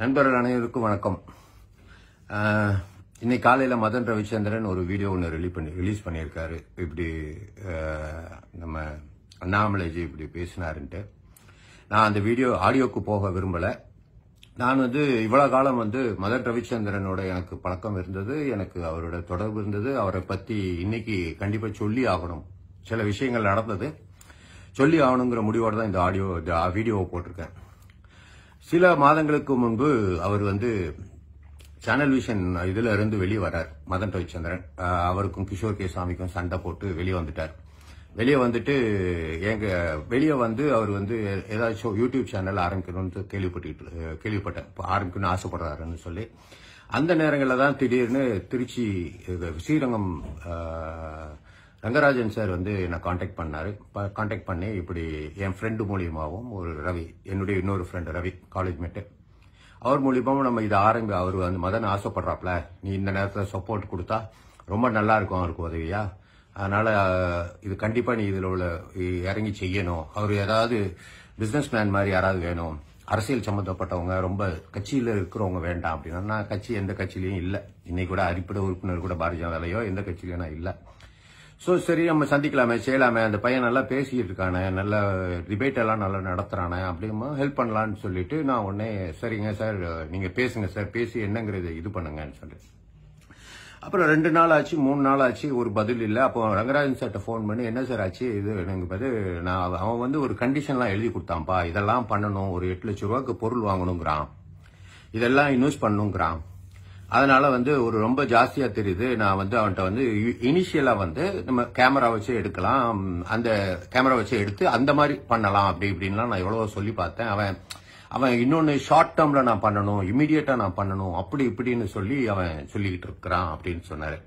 நண்பர்கள் அனைவருக்கும் வணக்கம் இன்னைக்கு காலையில் மதன் ரவிச்சந்திரன் ஒரு வீடியோ ஒன்று ரிலீஸ் பண்ணி ரிலீஸ் பண்ணியிருக்காரு இப்படி நம்ம அண்ணாமலைஜி இப்படி பேசினாருன்ட்டு நான் அந்த வீடியோ ஆடியோக்கு போக விரும்பலை நான் வந்து இவ்வளோ காலம் வந்து மதன் ரவிச்சந்திரனோட எனக்கு பழக்கம் இருந்தது எனக்கு அவரோட தொடர்பு இருந்தது அவரை பற்றி இன்னைக்கு கண்டிப்பாக சொல்லி ஆகணும் சில விஷயங்கள் நடந்தது சொல்லி ஆகணுங்கிற முடிவோடு தான் இந்த ஆடியோ வீடியோவை போட்டிருக்கேன் சில மாதங்களுக்கு முன்பு அவர் வந்து சேனல் விஷன் இதுல இருந்து வெளியே வரார் மதன் ரவிச்சந்திரன் அவருக்கும் கிஷோர் கே சாமிக்கும் சண்டை போட்டு வெளியே வந்துட்டார் வெளியே வந்துட்டு எங்க வெளியே வந்து அவர் வந்து ஏதாச்சும் யூடியூப் சேனல் ஆரம்பிக்கணும்னு கேள்விப்பட்டு கேள்விப்பட்டேன் ஆரம்பிக்கணும்னு ஆசைப்படுறாருன்னு சொல்லி அந்த நேரங்களில் தான் திடீர்னு திருச்சி ஸ்ரீரங்கம் ரங்கராஜன் சார் வந்து என்னை காண்டாக்ட் பண்ணார் காண்டாக்ட் பண்ணி இப்படி என் ஃப்ரெண்டு மூலியமாகவும் ஒரு ரவி என்னுடைய இன்னொரு ஃப்ரெண்டு ரவி காலேஜ் மேட்டு அவர் மூலியமாகவும் நம்ம இதை ஆரம்பி அவர் வந்து மதன் ஆசைப்படுறாப்ல நீ இந்த நேரத்தில் சப்போர்ட் கொடுத்தா ரொம்ப நல்லா இருக்கும் அவருக்கு உதவியா அதனால் இது கண்டிப்பாக நீ இதில் உள்ள இறங்கி செய்யணும் அவர் ஏதாவது பிஸ்னஸ் மேன் மாதிரி யாராவது வேணும் அரசியல் சம்மந்தப்பட்டவங்க ரொம்ப கட்சியில் இருக்கிறவங்க வேண்டாம் அப்படின்னா நான் கட்சி எந்த கட்சியிலையும் இல்லை இன்னைக்கு கூட அடிப்படை உறுப்பினர் கூட பாரதிய ஜனதாலையோ எந்த கட்சியிலையும் நான் இல்லை ஸோ சரி நம்ம சந்திக்கலாமே செய்யலாமே அந்த பையன் நல்லா பேசிக்கிட்டு இருக்கானே நல்ல டிபேட் எல்லாம் நல்லா நடத்துகிறானே அப்படிமா ஹெல்ப் பண்ணலான்னு சொல்லிட்டு நான் உடனே சரிங்க சார் நீங்கள் பேசுங்க சார் பேசி என்னங்கிறத இது பண்ணுங்கன்னு சொல்லிட்டு அப்புறம் ரெண்டு நாள் ஆச்சு மூணு நாள் ஆச்சு ஒரு பதில் இல்லை அப்போ ரங்கராஜன் சார்கிட்ட ஃபோன் பண்ணி என்ன சார் ஆச்சு இது எனக்கு பார்த்து நான் அவன் வந்து ஒரு கண்டிஷன்லாம் எழுதி கொடுத்தான்ப்பா இதெல்லாம் பண்ணணும் ஒரு எட்டு லட்ச ரூபாய்க்கு பொருள் வாங்கணுங்கிறான் இதெல்லாம் இன்வெஸ்ட் பண்ணுங்கிறான் அதனால வந்து ஒரு ரொம்ப ஜாஸ்தியா தெரியுது நான் வந்து அவன்கிட்ட வந்து இனிஷியலா வந்து நம்ம கேமரா வச்சு எடுக்கலாம் அந்த கேமரா வச்சு எடுத்து அந்த மாதிரி பண்ணலாம் அப்படி இப்படின்லாம் நான் எவ்வளவோ சொல்லி பார்த்தேன் அவன் அவன் இன்னொன்னு ஷார்ட் டேர்ம்ல நான் பண்ணணும் இமீடியட்டா நான் பண்ணணும் அப்படி இப்படின்னு சொல்லி அவன் சொல்லிக்கிட்டு இருக்கிறான் அப்படின்னு சொன்னாரு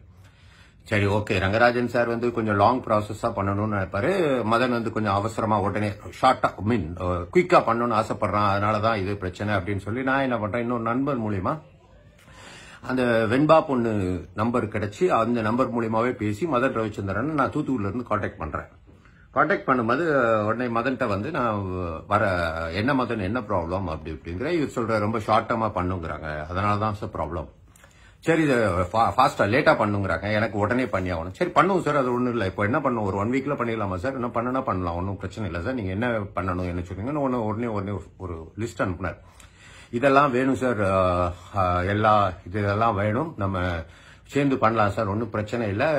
சரி ஓகே ரங்கராஜன் சார் வந்து கொஞ்சம் லாங் ப்ராசஸா பண்ணணும்னு நினைப்பாரு மதன் வந்து கொஞ்சம் அவசரமா உடனே ஷார்ட்டா மீன் குயிக்கா பண்ணணும்னு ஆசைப்படுறான் அதனாலதான் இது பிரச்சனை அப்படின்னு சொல்லி நான் என்ன பண்றேன் இன்னொரு நண்பர் மூலியமா அந்த வெண்பா பொண்ணு நம்பர் கிடைச்சி அந்த நம்பர் மூலியமாவே பேசி மதன் ரவிச்சந்திரன் நான் தூத்துக்குடில இருந்து காண்டாக்ட் பண்றேன் காண்டாக்ட் பண்ணும்போது உடனே மதன்கிட்ட வந்து நான் வர என்ன மதன் என்ன ப்ராப்ளம் அப்படி அப்படிங்கிற இவர் சொல்ற ரொம்ப ஷார்ட் டர்மா பண்ணுங்கிறாங்க அதனாலதான் தான் சார் ப்ராப்ளம் சரி இது ஃபாஸ்டா லேட்டா பண்ணுங்கிறாங்க எனக்கு உடனே பண்ணி ஆகணும் சரி பண்ணுவோம் சார் அது ஒன்றும் இல்லை இப்போ என்ன பண்ணுவோம் ஒரு ஒன் வீக்ல பண்ணிடலாமா சார் என்ன பண்ணனா பண்ணலாம் ஒன்றும் பிரச்சனை இல்லை சார் நீங்க என்ன பண்ணணும் என்ன சொல்றீங்கன்னு ஒன்று உடனே உடனே ஒரு லிஸ்ட் அனுப்புனார் இதெல்லாம் வேணும் சார் எல்லா இதெல்லாம் வேணும் நம்ம சேர்ந்து பண்ணலாம் சார் ஒன்றும் பிரச்சனை இல்லை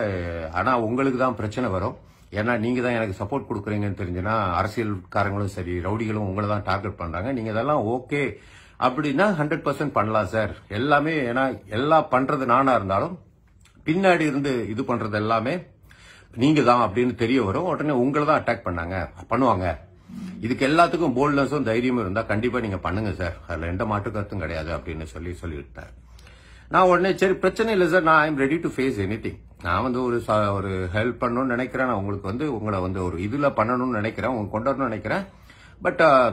ஆனால் உங்களுக்கு தான் பிரச்சனை வரும் ஏன்னா நீங்கள் தான் எனக்கு சப்போர்ட் கொடுக்குறீங்கன்னு தெரிஞ்சுன்னா அரசியல்காரங்களும் சரி ரவுடிகளும் உங்களை தான் டார்கெட் பண்ணுறாங்க நீங்கள் இதெல்லாம் ஓகே அப்படின்னா ஹண்ட்ரட் பர்சன்ட் பண்ணலாம் சார் எல்லாமே ஏன்னா எல்லாம் பண்ணுறது நானாக இருந்தாலும் பின்னாடி இருந்து இது பண்ணுறது எல்லாமே நீங்கள் தான் அப்படின்னு தெரிய வரும் உடனே உங்களை தான் அட்டாக் பண்ணாங்க பண்ணுவாங்க இதுக்கு எல்லாத்துக்கும் போல்ட்னஸும் தைரியமும் இருந்தால் கண்டிப்பாக நீங்கள் பண்ணுங்க சார் அதில் எந்த மாற்று கருத்தும் கிடையாது அப்படின்னு சொல்லி சொல்லிவிட்டார் நான் உடனே சரி பிரச்சனை இல்லை சார் நான் I'm ready to face anything நான் வந்து ஒரு ஒரு ஹெல்ப் பண்ணணும்னு நினைக்கிறேன் நான் உங்களுக்கு வந்து உங்களை வந்து ஒரு இதில் பண்ணணும்னு நினைக்கிறேன் உங்க கொண்டு வரணும்னு நினைக்கிறேன் பட் uh,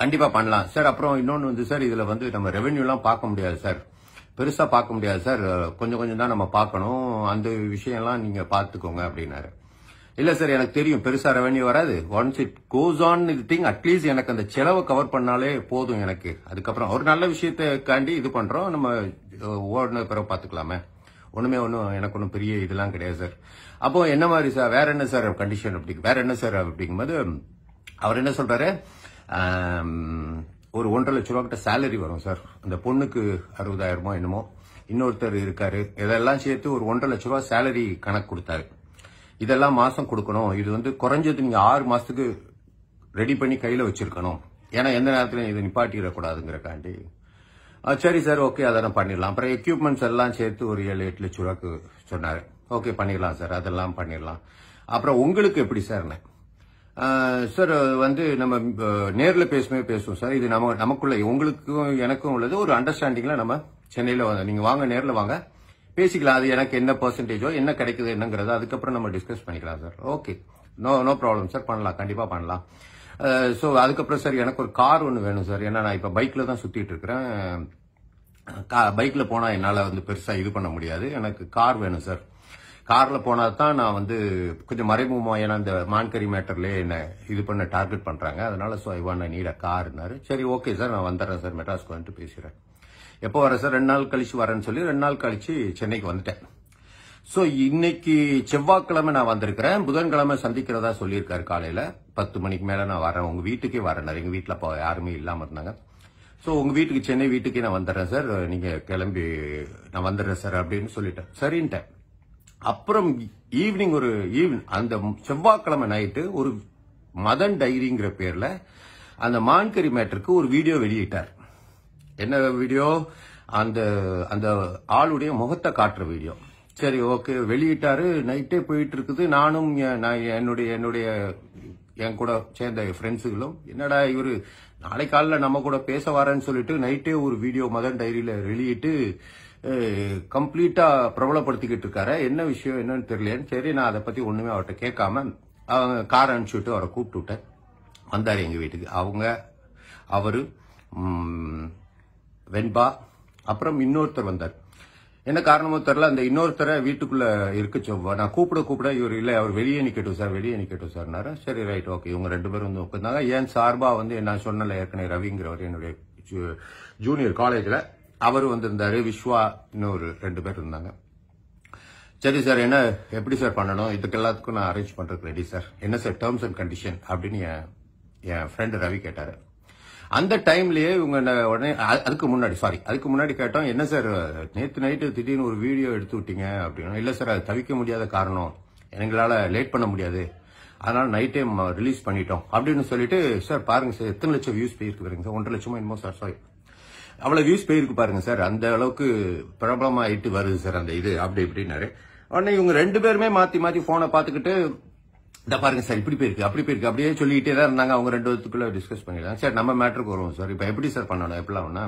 கண்டிப்பாக பண்ணலாம் சார் அப்புறம் இன்னொன்று வந்து சார் இதில் வந்து நம்ம ரெவென்யூலாம் பார்க்க முடியாது சார் பெருசாக பார்க்க முடியாது சார் கொஞ்சம் கொஞ்சம் தான் நம்ம பார்க்கணும் அந்த விஷயம்லாம் நீங்கள் பார்த்துக்கோங்க அப்படின்னாரு இல்ல சார் எனக்கு தெரியும் பெருசா ரெவன்யூ வராது ஒன்ஸ் இட் கோஸ் ஆன் இது திங் அட்லீஸ்ட் எனக்கு அந்த செலவை கவர் பண்ணாலே போதும் எனக்கு அதுக்கப்புறம் ஒரு நல்ல விஷயத்துக்காண்டி இது பண்றோம் நம்ம ஓடுன பிறகு பாத்துக்கலாமே ஒண்ணுமே ஒன்றும் எனக்கு ஒன்றும் பெரிய இதெல்லாம் கிடையாது சார் அப்போ என்ன மாதிரி சார் வேற என்ன சார் கண்டிஷன் அப்படி வேற என்ன சார் அப்படிங்கும்போது அவர் என்ன சொல்றாரு ஒரு ஒன்றரை லட்ச ரூபா கிட்ட சேலரி வரும் சார் அந்த பொண்ணுக்கு அறுபதாயிரமோ என்னமோ இன்னொருத்தர் இருக்காரு இதெல்லாம் சேர்த்து ஒரு ஒன்றரை லட்ச ரூபா சேலரி கணக்கு கொடுத்தாரு இதெல்லாம் மாசம் கொடுக்கணும் இது வந்து குறைஞ்சது நீங்க ஆறு மாசத்துக்கு ரெடி பண்ணி கையில வச்சிருக்கணும் ஏன்னா எந்த நேரத்துல இதை நிப்பாட்டிடக்கூடாதுங்கிறக்காண்டி சரி சார் ஓகே அதை நான் பண்ணிடலாம் அப்புறம் எக்யூப்மெண்ட்ஸ் எல்லாம் சேர்த்து ஒரு ஏழு எட்டு லட்சம் ரூபாய்க்கு சொன்னார் ஓகே பண்ணிடலாம் சார் அதெல்லாம் பண்ணிடலாம் அப்புறம் உங்களுக்கு எப்படி சார் சார் வந்து நம்ம நேரில் பேசுமே பேசுவோம் சார் இது நம்ம நமக்குள்ள உங்களுக்கும் எனக்கும் உள்ளது ஒரு அண்டர்ஸ்டாண்டிங்கில் நம்ம சென்னையில் நீங்கள் வாங்க நேரில் வாங்க பேசிக்கலாம் அது எனக்கு என்ன பெர்சென்டேஜோ என்ன கிடைக்குது என்னங்கிறது அதுக்கப்புறம் நம்ம டிஸ்கஸ் பண்ணிக்கலாம் sir okay no no problem sir பண்ணலாம் கண்டிப்பாக பண்ணலாம் ஸோ uh, அதுக்கப்புறம் சார் எனக்கு ஒரு கார் ஒன்று வேணும் சார் ஏன்னா நான் இப்போ பைக்கில் தான் சுற்றிட்டு இருக்கிறேன் கா பைக்கில் போனால் என்னால் வந்து பெருசாக இது பண்ண முடியாது எனக்கு கார் வேணும் சார் காரில் போனால் தான் நான் வந்து கொஞ்சம் மறைமுகமாக ஏன்னா இந்த மான்கரி மேட்டர்லேயே என்னை இது பண்ண டார்கெட் பண்ணுறாங்க அதனால ஸோ ஐ வாண்ட் நீட கார்னாரு சரி ஓகே சார் நான் வந்துடுறேன் சார் மெட்ராஸ்க்கு வந்துட்டு பேசுகிறேன் எப்போ வரேன் சார் ரெண்டு நாள் கழிச்சு வரேன்னு சொல்லி ரெண்டு நாள் கழிச்சு சென்னைக்கு வந்துட்டேன் ஸோ இன்னைக்கு செவ்வாய்க்கிழமை நான் வந்திருக்கிறேன் புதன்கிழமை சந்திக்கிறதா சொல்லியிருக்காரு காலையில் பத்து மணிக்கு மேலே நான் வரேன் உங்கள் வீட்டுக்கே வரேன் எங்கள் வீட்டில் அப்ப யாருமே இல்லாமல் இருந்தாங்க ஸோ உங்கள் வீட்டுக்கு சென்னை வீட்டுக்கே நான் வந்துடுறேன் சார் நீங்கள் கிளம்பி நான் வந்துடுறேன் சார் அப்படின்னு சொல்லிட்டேன் சரின்ட்டேன் அப்புறம் ஈவினிங் ஒரு ஈவினிங் அந்த செவ்வாய்க்கிழமை நைட்டு ஒரு மதன் டைரிங்கிற பேரில் அந்த மான்கரி மேட்டருக்கு ஒரு வீடியோ வெளியிட்டார் என்ன வீடியோ அந்த அந்த ஆளுடைய முகத்தை காட்டுற வீடியோ சரி ஓகே வெளியிட்டாரு நைட்டே போயிட்டு இருக்குது நானும் நான் என்னுடைய என்னுடைய என் கூட சேர்ந்த ஃப்ரெண்ட்ஸுகளும் என்னடா இவர் நாளை காலில் நம்ம கூட பேச வரேன்னு சொல்லிட்டு நைட்டே ஒரு வீடியோ மதன் டைரியில வெளியிட்டு கம்ப்ளீட்டா பிரபலப்படுத்திக்கிட்டு இருக்காரு என்ன விஷயம் என்னன்னு தெரியலன்னு சரி நான் அதை பத்தி ஒண்ணுமே அவர்கிட்ட கேட்காம அவங்க கார் அனுப்பிச்சுட்டு அவரை கூப்பிட்டு விட்டேன் வந்தார் எங்கள் வீட்டுக்கு அவங்க அவரு வெண்பா அப்புறம் இன்னொருத்தர் வந்தார் என்ன காரணமோ தெரில அந்த இன்னொருத்தரை வீட்டுக்குள்ள இருக்க சொவ்வா நான் கூப்பிட கூப்பிட இவர் இல்லை அவர் வெளியே நிக்கட்டும் சார் வெளியே நிக்கட்டும் சார்னாரு சரி ரைட் ஓகே இவங்க ரெண்டு பேரும் வந்து உட்காந்தாங்க ஏன் சார்பா வந்து நான் சொன்னல ஏற்கனவே ரவிங்கிறவர் என்னுடைய ஜூனியர் காலேஜில் அவர் வந்திருந்தாரு விஸ்வா இன்னொரு ரெண்டு பேர் இருந்தாங்க சரி சார் என்ன எப்படி சார் பண்ணணும் இதுக்கு எல்லாத்துக்கும் நான் அரேஞ்ச் பண்ணுறதுக்கு ரெடி சார் என்ன சார் டேர்ம்ஸ் அண்ட் கண்டிஷன் அப்படின்னு என் ஃப்ரெண்டு ரவி கேட்டார் அந்த டைம்லயே இவங்க உடனே அதுக்கு முன்னாடி சாரி அதுக்கு முன்னாடி கேட்டோம் என்ன சார் நேற்று நைட்டு திடீர்னு ஒரு வீடியோ எடுத்து விட்டீங்க அப்படின்னா இல்லை சார் அது தவிக்க முடியாத காரணம் எங்களால் லேட் பண்ண முடியாது அதனால நைட்டே ரிலீஸ் பண்ணிட்டோம் அப்படின்னு சொல்லிட்டு சார் பாருங்க சார் எத்தனை லட்சம் வியூஸ் போயிருக்கு பாருங்க சார் ஒன்றரை லட்சமோ என்னமோ சார் சாரி அவ்வளோ வியூஸ் போயிருக்கு பாருங்க சார் அந்த அளவுக்கு பிரபலமாயிட்டு வருது சார் அந்த இது அப்படி இப்படின்னாரு உடனே இவங்க ரெண்டு பேருமே மாற்றி மாற்றி ஃபோனை பார்த்துக்கிட்டு இந்த பாருங்க சார் இப்படி போயிருக்கு அப்படி போயிருக்கு அப்படியே சொல்லிக்கிட்டே தான் இருந்தாங்க அவங்க ரெண்டு வருத்துக்குள்ள டிஸ்கஸ் பண்ணிடலாம் சார் நம்ம மேட்ருக்கு வருவோம் சார் இப்போ எப்படி சார் பண்ணணும் எப்படிலாம் ஒன்றா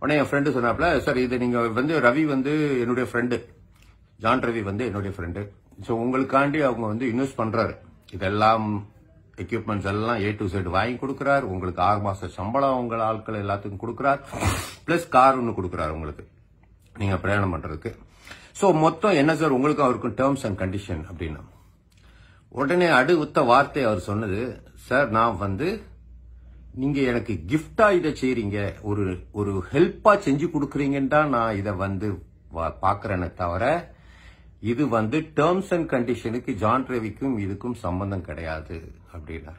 உடனே என் ஃப்ரெண்டு சொன்னாப்ல சார் இது நீங்கள் வந்து ரவி வந்து என்னுடைய ஃப்ரெண்டு ஜான் ரவி வந்து என்னுடைய ஃப்ரெண்டு ஸோ உங்களுக்காண்டி அவங்க வந்து இன்வெஸ்ட் பண்ணுறாரு இதெல்லாம் எக்யூப்மெண்ட்ஸ் எல்லாம் ஏ டு சைடு வாங்கி கொடுக்குறாரு உங்களுக்கு ஆறு மாதம் சம்பளம் உங்கள் ஆட்கள் எல்லாத்துக்கும் கொடுக்குறாரு ப்ளஸ் கார் ஒன்று கொடுக்குறாரு உங்களுக்கு நீங்கள் பிரயாணம் பண்ணுறதுக்கு ஸோ மொத்தம் என்ன சார் உங்களுக்கும் அவருக்கும் டேர்ம்ஸ் அண்ட் கண்டிஷன் அப்படின்னா உடனே அடுத்த வார்த்தை அவர் சொன்னது சார் நான் வந்து நீங்க எனக்கு கிஃப்டா இதை செய்யறீங்க ஒரு ஒரு ஹெல்ப்பா செஞ்சு கொடுக்குறீங்கன்னு தான் நான் இதை வந்து பாக்குறேன்னு தவிர இது வந்து டேர்ம்ஸ் அண்ட் கண்டிஷனுக்கு ஜான் ரவிக்கும் இதுக்கும் சம்பந்தம் கிடையாது அப்படின்னா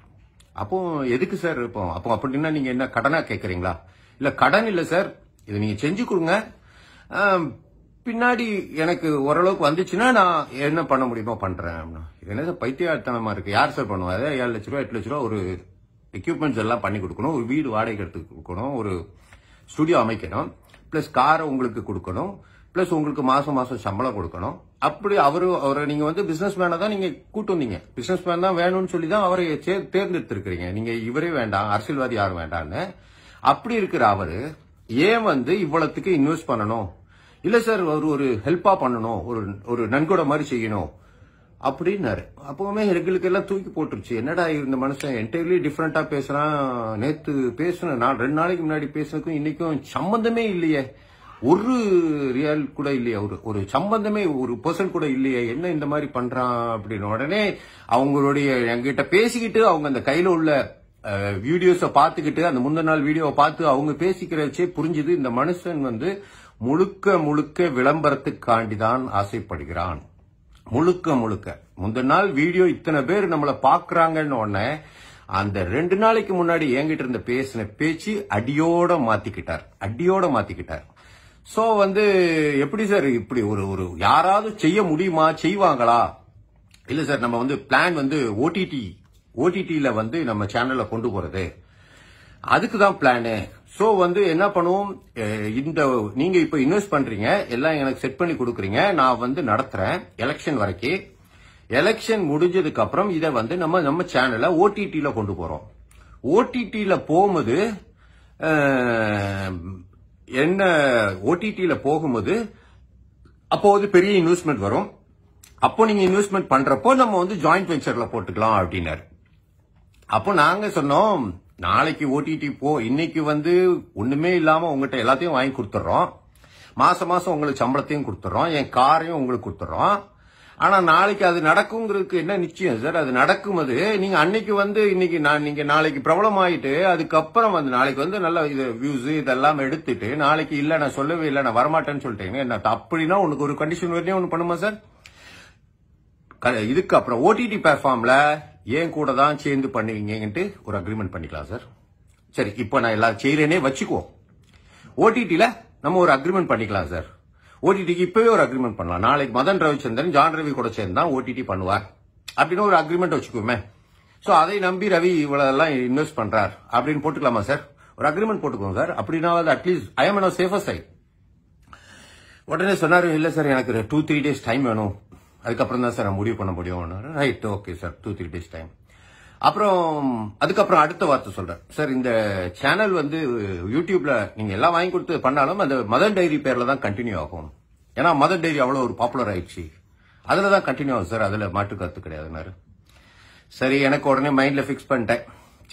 அப்போ எதுக்கு சார் இருப்போம் அப்போ அப்படின்னா நீங்க என்ன கடனா கேட்கறீங்களா இல்ல கடன் இல்ல சார் இதை நீங்க செஞ்சு கொடுங்க பின்னாடி எனக்கு ஓரளவுக்கு வந்துச்சுன்னா நான் என்ன பண்ண முடியுமோ பண்றேன் என்ன சார் பைத்தியார்த்தனமா இருக்கு யார் சார் பண்ணுவாரு ஏழு லட்ச ரூபா எட்டு லட்ச ரூபா ஒரு எக்யூப்மெண்ட்ஸ் எல்லாம் பண்ணி கொடுக்கணும் ஒரு வீடு வாடகை எடுத்து கொடுக்கணும் ஒரு ஸ்டுடியோ அமைக்கணும் பிளஸ் காரை உங்களுக்கு கொடுக்கணும் பிளஸ் உங்களுக்கு மாசம் மாசம் சம்பளம் கொடுக்கணும் அப்படி அவரு அவரை நீங்க வந்து பிசினஸ் மேனை தான் நீங்க கூட்டு வந்தீங்க பிசினஸ் மேன் தான் வேணும்னு சொல்லி தான் அவரை தேர்ந்தெடுத்திருக்கிறீங்க நீங்க இவரே வேண்டாம் அரசியல்வாதி யாரும் வேண்டாம்னு அப்படி இருக்கிற அவரு ஏன் வந்து இவ்வளவுக்கு இன்வெஸ்ட் பண்ணணும் இல்லை சார் அவர் ஒரு ஹெல்ப்பாக பண்ணணும் ஒரு ஒரு நன்கொடை மாதிரி செய்யணும் அப்படின்னாரு அப்பவுமே எங்களுக்கு எல்லாம் தூக்கி போட்டுருச்சு என்னடா இந்த மனுஷன் என்டையர்லி டிஃப்ரெண்ட்டாக பேசுகிறான் நேற்று பேசுன நான் ரெண்டு நாளைக்கு முன்னாடி பேசுனதுக்கும் இன்றைக்கும் சம்மந்தமே இல்லையே ஒரு ரியல் கூட இல்லையா ஒரு ஒரு சம்பந்தமே ஒரு பர்சன் கூட இல்லையா என்ன இந்த மாதிரி பண்றான் அப்படின்னு உடனே அவங்களுடைய எங்கிட்ட பேசிக்கிட்டு அவங்க அந்த கையில உள்ள வீடியோஸை பார்த்துக்கிட்டு அந்த முந்தின நாள் வீடியோவை பார்த்து அவங்க பேசிக்கிறச்சே புரிஞ்சுது இந்த மனுஷன் வந்து முழுக்க முழுக்க விளம்பரத்துக்காண்டி தான் ஆசைப்படுகிறான் முழுக்க முழுக்க முந்தின நாள் வீடியோ இத்தனை பேர் நம்மளை பாக்குறாங்கன்னு உடனே அந்த ரெண்டு நாளைக்கு முன்னாடி என்கிட்ட இருந்த பேசின பேச்சு அடியோட மாத்திக்கிட்டார் அடியோட மாத்திக்கிட்டார் சோ வந்து எப்படி சார் இப்படி ஒரு ஒரு யாராவது செய்ய முடியுமா செய்வாங்களா இல்ல சார் நம்ம வந்து பிளான் வந்து ஓடிடி ஓடிடியில வந்து நம்ம சேனல்ல கொண்டு போறது அதுக்கு தான் பிளானு ஸோ வந்து என்ன பண்ணுவோம் இந்த நீங்க இப்போ இன்வெஸ்ட் பண்றீங்க எல்லாம் எனக்கு செட் பண்ணி கொடுக்குறீங்க நான் வந்து நடத்துறேன் எலெக்ஷன் வரைக்கும் எலெக்ஷன் முடிஞ்சதுக்கு அப்புறம் இதை வந்து நம்ம நம்ம சேனலை ஓடிடியில கொண்டு போறோம் ஓடிடியில போகும்போது என்ன ஓடிடியில போகும்போது அப்போ வந்து பெரிய இன்வெஸ்ட்மெண்ட் வரும் அப்போ நீங்க இன்வெஸ்ட்மெண்ட் பண்றப்போ நம்ம வந்து ஜாயிண்ட் வெஞ்சர்ல போட்டுக்கலாம் அப்படின்னாரு அப்போ நாங்க சொன்னோம் நாளைக்கு ஓடிடி போ இன்னைக்கு வந்து ஒண்ணுமே இல்லாம உங்ககிட்ட எல்லாத்தையும் வாங்கி கொடுத்துட்றோம் மாசம் மாசம் உங்களுக்கு சம்பளத்தையும் கொடுத்துட்றோம் என் காரையும் உங்களுக்கு கொடுத்துட்றோம் ஆனா நாளைக்கு அது நடக்குங்கிறதுக்கு என்ன நிச்சயம் சார் அது நடக்கும் அது நீங்க அன்னைக்கு வந்து இன்னைக்கு நான் நீங்க நாளைக்கு பிரபலம் ஆயிட்டு அதுக்கப்புறம் வந்து நாளைக்கு வந்து நல்ல இது வியூஸ் இதெல்லாம் எடுத்துட்டு நாளைக்கு இல்ல நான் சொல்லவே இல்லை நான் வரமாட்டேன்னு சொல்லிட்டேங்க என்ன அப்படின்னா உனக்கு ஒரு கண்டிஷன் வரையும் ஒன்று பண்ணுமா சார் இதுக்கு அப்புறம் ஓடிடி பிளாட்ஃபார்ம்ல ஏன் கூட தான் சேர்ந்து பண்ணுவீங்கன்ட்டு ஒரு அக்ரிமெண்ட் பண்ணிக்கலாம் சார் சரி இப்போ நான் எல்லாரும் செய்யறேனே வச்சுக்குவோம் ஓடிடியில் நம்ம ஒரு அக்ரிமெண்ட் பண்ணிக்கலாம் சார் ஓடிடிக்கு இப்போவே ஒரு அக்ரிமெண்ட் பண்ணலாம் நாளைக்கு மதன் ரவிச்சந்திரன் ஜான் ரவி கூட சேர்ந்தா ஓடிடி பண்ணுவார் அப்படின்னு ஒரு அக்ரிமெண்ட் வச்சுக்குவோமே ஸோ அதை நம்பி ரவி எல்லாம் இன்வெஸ்ட் பண்ணுறார் அப்படின்னு போட்டுக்கலாமா சார் ஒரு அக்ரிமெண்ட் போட்டுக்கோங்க சார் அப்படின்னா at least I am safer side உடனே சொன்னாரு இல்லை சார் எனக்கு டூ த்ரீ டேஸ் டைம் வேணும் அதுக்கப்புறம் தான் சார் நான் முடிவு பண்ண முடியும்னு right okay sir two three days time அப்புறம் அதுக்கப்புறம் அடுத்த வார்த்தை சொல்றேன் சார் இந்த சேனல் வந்து யூடியூப்ல நீங்க எல்லாம் வாங்கி கொடுத்து பண்ணாலும் அந்த மதர் டைரி பேர்ல தான் கண்டினியூ ஆகும் ஏன்னா மதர் டைரி அவ்வளோ ஒரு பாப்புலர் ஆயிடுச்சு அதில் தான் கண்டினியூ ஆகும் சார் அதில் மாற்று கருத்து கிடையாதுனாரு சரி எனக்கு உடனே மைண்டில் ஃபிக்ஸ் பண்ணிட்டேன்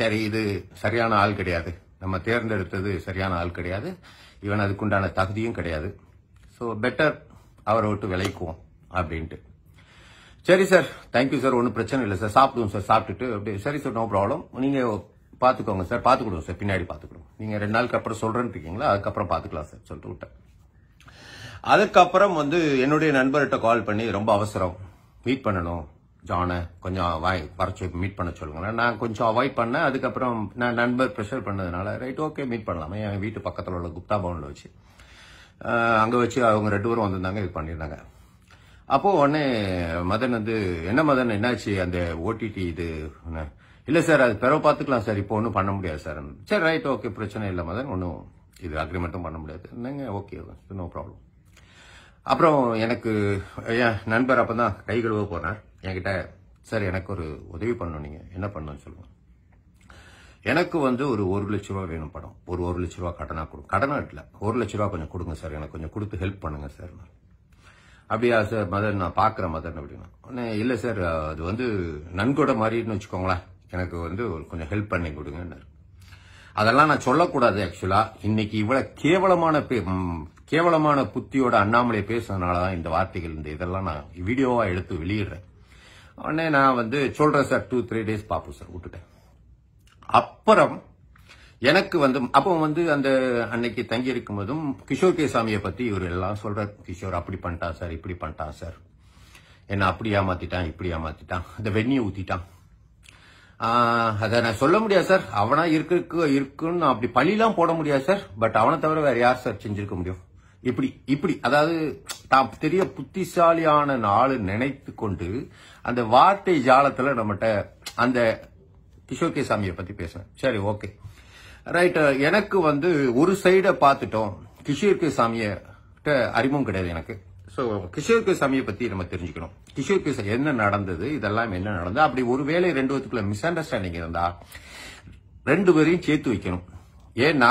சரி இது சரியான ஆள் கிடையாது நம்ம தேர்ந்தெடுத்தது சரியான ஆள் கிடையாது இவன் அதுக்குண்டான தகுதியும் கிடையாது ஸோ பெட்டர் அவரை விட்டு விளைக்குவோம் அப்படின்ட்டு சரி சார் தேங்க்யூ சார் ஒன்றும் பிரச்சனை இல்லை சார் சாப்பிடுவோம் சார் சாப்பிட்டுட்டு அப்படியே சரி சார் நோ ப்ராப்ளம் நீங்கள் பார்த்துக்கோங்க சார் பார்த்துக்கிடுவோம் சார் பின்னாடி பார்த்துக்கணும் நீங்கள் ரெண்டு நாளுக்கு அப்புறம் சொல்கிறேன்னு இருக்கீங்களா அதுக்கப்புறம் பார்த்துக்கலாம் சார் சொல்லிட்டு விட்டேன் அதுக்கப்புறம் வந்து என்னுடைய நண்பர்கிட்ட கால் பண்ணி ரொம்ப அவசரம் மீட் பண்ணணும் ஜானை கொஞ்சம் வாய் பறச்சு மீட் பண்ண சொல்லுங்களேன் நான் கொஞ்சம் அவாய்ட் பண்ணேன் அதுக்கப்புறம் நான் நண்பர் ப்ரெஷர் பண்ணதுனால ரைட் ஓகே மீட் பண்ணலாமே என் வீட்டு பக்கத்தில் உள்ள குப்தா பவனில் வச்சு அங்கே வச்சு அவங்க ரெண்டு பேரும் வந்திருந்தாங்க இது பண்ணியிருந்தாங்க அப்போ உடனே மதன் வந்து என்ன மதன் என்னாச்சு அந்த ஓடிடி இது இல்லை சார் அது பிறகு பார்த்துக்கலாம் சார் இப்போ ஒன்றும் பண்ண முடியாது சார் சரி ரைட் ஓகே பிரச்சனை இல்லை மதன் ஒன்றும் இது அக்ரிமெண்ட்டும் பண்ண முடியாது என்னங்க ஓகே நோ ப்ராப்ளம் அப்புறம் எனக்கு என் நண்பர் அப்போ தான் கை கழுவ போனார் என்கிட்ட சார் எனக்கு ஒரு உதவி பண்ணணும் நீங்கள் என்ன பண்ணணும்னு சொல்லுவோம் எனக்கு வந்து ஒரு ஒரு லட்ச ரூபா வேணும் படம் ஒரு ஒரு லட்ச ரூபா கடனாக கொடுங்க கடனாக இல்லை ஒரு லட்ச ரூபா கொஞ்சம் கொடுங்க சார் எனக்கு கொஞ்சம் கொடுத்து ஹெல்ப் பண்ணுங்கள் சார் நான் அப்படியா சார் மதன் நான் பார்க்குறேன் மதன் அப்படின்னா உடனே இல்லை சார் அது வந்து நன்கொடை மாதிரினு வச்சுக்கோங்களேன் எனக்கு வந்து கொஞ்சம் ஹெல்ப் பண்ணி கொடுங்க அதெல்லாம் நான் சொல்லக்கூடாது ஆக்சுவலாக இன்னைக்கு இவ்வளோ கேவலமான கேவலமான புத்தியோட அண்ணாமலை பேசுனதுனால தான் இந்த வார்த்தைகள் இந்த இதெல்லாம் நான் வீடியோவாக எடுத்து வெளியிடுறேன் உடனே நான் வந்து சொல்கிறேன் சார் டூ த்ரீ டேஸ் பார்ப்போம் சார் விட்டுட்டேன் அப்புறம் எனக்கு வந்து அப்போ வந்து அந்த அன்னைக்கு தங்கி இருக்கும்போதும் கிஷோர் கே சாமியை பத்தி இவர் எல்லாம் சொல்றார் கிஷோர் அப்படி பண்ணிட்டான் சார் இப்படி பண்ணிட்டான் சார் என்ன அப்படி ஏமாத்திட்டான் இப்படி ஏமாத்திட்டான் அந்த வெந்நியை ஊத்திட்டான் அதை நான் சொல்ல முடியாது சார் அவனா இருக்கு இருக்குன்னு அப்படி பழிலாம் போட முடியாது சார் பட் அவனை தவிர வேற யார் சார் செஞ்சிருக்க முடியும் இப்படி இப்படி அதாவது தான் பெரிய புத்திசாலியான நாள் நினைத்து கொண்டு அந்த வார்த்தை ஜாலத்துல நம்மகிட்ட அந்த கிஷோர் கே சாமியை பத்தி பேசுறேன் சரி ஓகே ரைட் எனக்கு வந்து ஒரு சைடை பார்த்துட்டோம் கிஷோர் கே சாமியிட்ட அறிமுகம் கிடையாது எனக்கு ஸோ கிஷோர் கே சாமியை பற்றி நம்ம தெரிஞ்சுக்கணும் கிஷோர் கே என்ன நடந்தது இதெல்லாம் என்ன நடந்தது அப்படி ஒருவேளை ரெண்டு வருத்துக்குள்ள மிஸ் அண்டர்ஸ்டாண்டிங் இருந்தா ரெண்டு பேரையும் சேர்த்து வைக்கணும் ஏன்னா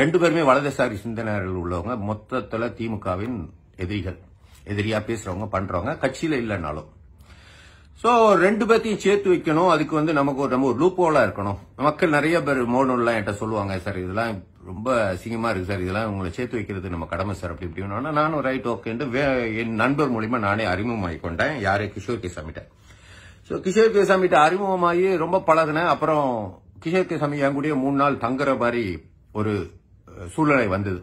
ரெண்டு பேருமே வலதுசாரி சிந்தனைகள் உள்ளவங்க மொத்தத்தில் திமுகவின் எதிரிகள் எதிரியா பேசுறவங்க பண்றவங்க கட்சியில இல்லைனாலும் ஸோ ரெண்டு பேர்த்தையும் சேர்த்து வைக்கணும் அதுக்கு வந்து நமக்கு ஒரு நம்ம ஒரு லூப்போலா இருக்கணும் மக்கள் நிறைய பேர் மோனோலாம் என்கிட்ட சொல்லுவாங்க சார் இதெல்லாம் ரொம்ப அசிங்கமாக இருக்குது சார் இதெல்லாம் உங்களை சேர்த்து வைக்கிறது நம்ம கடமை சார் அப்படி இப்படின்னா நானும் ரைட் ஓகே என் நண்பர் மூலிமா நானே அறிமுகமாகி கொண்டேன் யாரே கிஷோர் கேசாமிட்ட ஸோ கிஷோர் கேசாமிட்ட அறிமுகமாகி ரொம்ப பழகுனேன் அப்புறம் கிஷோர் கேசாமி என் கூடிய மூணு நாள் தங்குற மாதிரி ஒரு சூழ்நிலை வந்தது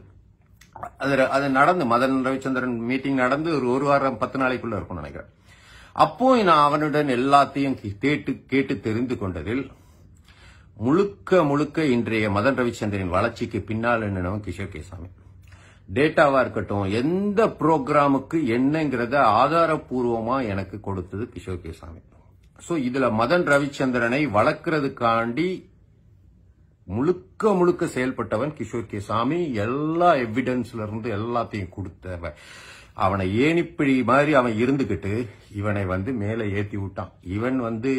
அது அது நடந்து மதன் ரவிச்சந்திரன் மீட்டிங் நடந்து ஒரு ஒரு வாரம் பத்து நாளைக்குள்ளே இருக்கும்னு நினைக்கிறேன் அப்போ நான் அவனுடன் எல்லாத்தையும் கேட்டு கேட்டு தெரிந்து கொண்டதில் முழுக்க முழுக்க இன்றைய மதன் ரவிச்சந்திரன் வளர்ச்சிக்கு பின்னால் என்னவன் கிஷோர் கேசாமி டேட்டாவா இருக்கட்டும் எந்த ப்ரோக்ராமுக்கு என்னங்கிறத ஆதாரப்பூர்வமா எனக்கு கொடுத்தது கிஷோர் கேசாமி ஸோ இதுல மதன் ரவிச்சந்திரனை வளர்க்கறதுக்காண்டி முழுக்க முழுக்க செயல்பட்டவன் கிஷோர் கேசாமி எல்லா எவிடன்ஸ்ல இருந்து எல்லாத்தையும் கொடுத்தவன் அவனை ஏனிப்பிழி மாதிரி அவன் இருந்துக்கிட்டு இவனை வந்து மேலே ஏற்றி விட்டான் இவன் வந்து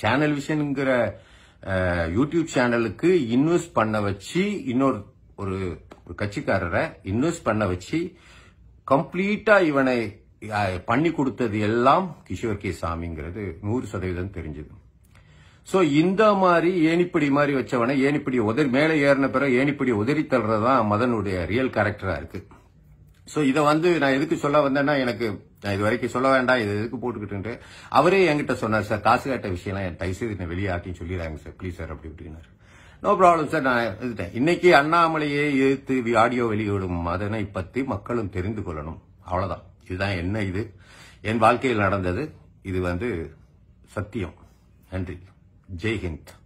சேனல் விஷன்ங்கிற யூடியூப் சேனலுக்கு இன்வெஸ்ட் பண்ண வச்சு இன்னொரு ஒரு கட்சிக்காரரை இன்வெஸ்ட் பண்ண வச்சு கம்ப்ளீட்டா இவனை பண்ணி கொடுத்தது எல்லாம் கிஷோர் கே சாமிங்கிறது நூறு சதவீதம் தெரிஞ்சது ஸோ இந்த மாதிரி ஏனிப்படி மாதிரி வச்சவனை ஏனிப்படி உதறி மேலே ஏறின பிறகு ஏனிப்படி உதறி தள்ளுறதுதான் மதனுடைய ரியல் கேரக்டரா இருக்கு ஸோ இதை வந்து நான் எதுக்கு சொல்ல வந்தேன்னா எனக்கு நான் இது வரைக்கும் சொல்ல வேண்டாம் இது எதுக்கு போட்டுக்கிட்டு அவரே என்கிட்ட சொன்னார் சார் காசு கட்ட விஷயம்லாம் என் தயசு என்னை வெளியாட்டி சொல்லிடுறாங்க சார் ப்ளீஸ் சார் அப்படி இப்படின்னாரு நோ ப்ராப்ளம் சார் நான் எதுட்டேன் இன்னைக்கு அண்ணாமலையே எதிர்த்து ஆடியோ வெளியிடும் அதனை பற்றி மக்களும் தெரிந்து கொள்ளணும் அவ்வளோதான் இதுதான் என்ன இது என் வாழ்க்கையில் நடந்தது இது வந்து சத்தியம் நன்றி ஜெய்ஹிந்த்